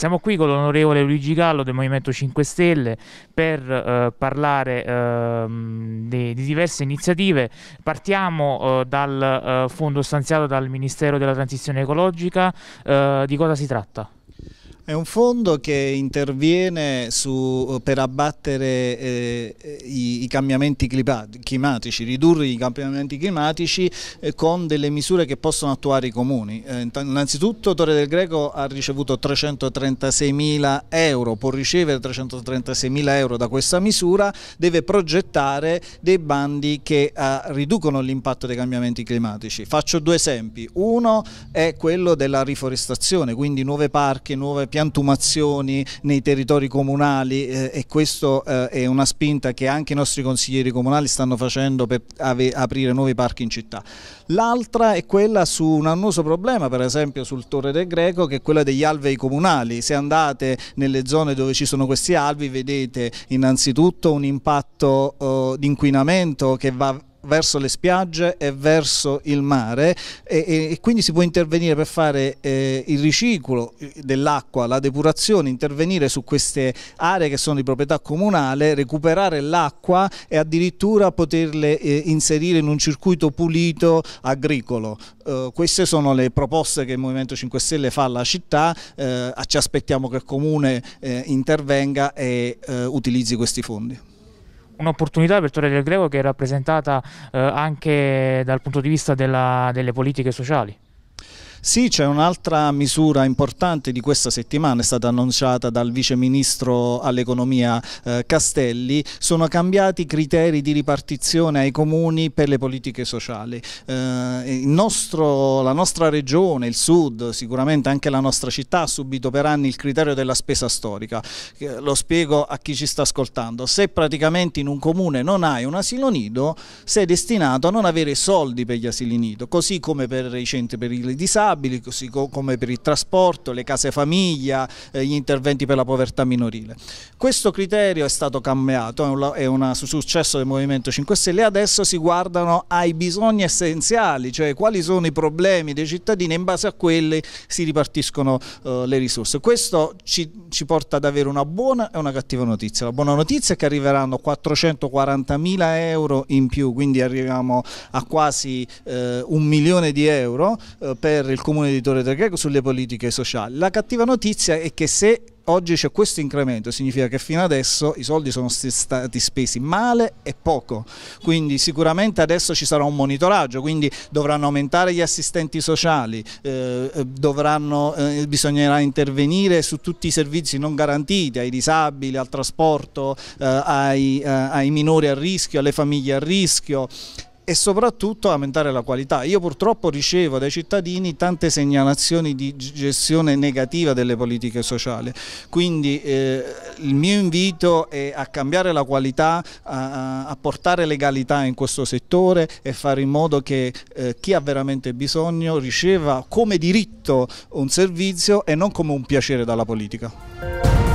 Siamo qui con l'onorevole Luigi Gallo del Movimento 5 Stelle per eh, parlare eh, di, di, diverse iniziative. Partiamo eh, dal eh, fondo stanziato dal Ministero della Transizione Ecologica. Eh, di cosa si tratta? È un fondo che interviene su, eh, per abbattere eh, i, i, cambiamenti climatici, ridurre i cambiamenti climatici eh, con delle misure che possono attuare i comuni. Eh, innanzitutto Torre del Greco ha ricevuto 336 mila euro, può ricevere 336 mila euro da questa misura, deve progettare dei bandi che eh, riducono l'impatto dei cambiamenti climatici. Faccio due esempi, uno è quello della riforestazione, quindi nuove parchi, nuove piante piantumazioni nei territori comunali eh, e questa eh, è una spinta che anche i nostri consiglieri comunali stanno facendo per aprire nuovi parchi in città. L'altra è quella su un annoso problema, per esempio sul Torre del Greco, che è quella degli alvei comunali. Se andate nelle zone dove ci sono questi alvei vedete innanzitutto un impatto eh, di inquinamento che va verso le spiagge e verso il mare e, e quindi si può intervenire per fare eh, il riciclo dell'acqua, la depurazione, intervenire su queste aree che sono di proprietà comunale, recuperare l'acqua e addirittura poterle eh, inserire in un circuito pulito agricolo. Eh, queste sono le proposte che il Movimento 5 Stelle fa alla città, eh, ci aspettiamo che il Comune eh, intervenga e eh, utilizzi questi fondi un'opportunità per Torre del Greco che è rappresentata eh, anche dal punto di vista della, delle politiche sociali. Sì, c'è un'altra misura importante di questa settimana, è stata annunciata dal Vice Ministro all'Economia eh, Castelli, sono cambiati i criteri di ripartizione ai comuni per le politiche sociali. Eh, nostro, la nostra regione, il Sud, sicuramente anche la nostra città ha subito per anni il criterio della spesa storica. Eh, lo spiego a chi ci sta ascoltando. Se praticamente in un comune non hai un asilo nido, sei destinato a non avere soldi per gli asili nido, così come per i centri per i disabili vulnerabili, così come per il trasporto, le case famiglia, eh, gli interventi per la povertà minorile. Questo criterio è stato cambiato, è un successo del Movimento 5 Stelle e adesso si guardano ai bisogni essenziali, cioè quali sono i problemi dei cittadini e in base a quelli si ripartiscono eh, le risorse. Questo ci, ci, porta ad avere una buona e una cattiva notizia. La buona notizia è che arriveranno 440.000 euro in più, quindi arriviamo a quasi uh, un milione di euro uh, per il del Comune di Torre del Greco sulle politiche sociali. La cattiva notizia è che se oggi c'è questo incremento, significa che fino adesso i soldi sono stati spesi male e poco, quindi sicuramente adesso ci sarà un monitoraggio, quindi dovranno aumentare gli assistenti sociali, eh, eh dovranno, eh, bisognerà intervenire su tutti i servizi non garantiti, ai disabili, al trasporto, eh, ai, eh, ai minori a rischio, alle famiglie a rischio, e soprattutto aumentare la qualità. Io purtroppo ricevo dai cittadini tante segnalazioni di gestione negativa delle politiche sociali, quindi eh, il mio invito è a cambiare la qualità, a, a, portare legalità in questo settore e fare in modo che eh, chi ha veramente bisogno riceva come diritto un servizio e non come un piacere dalla politica.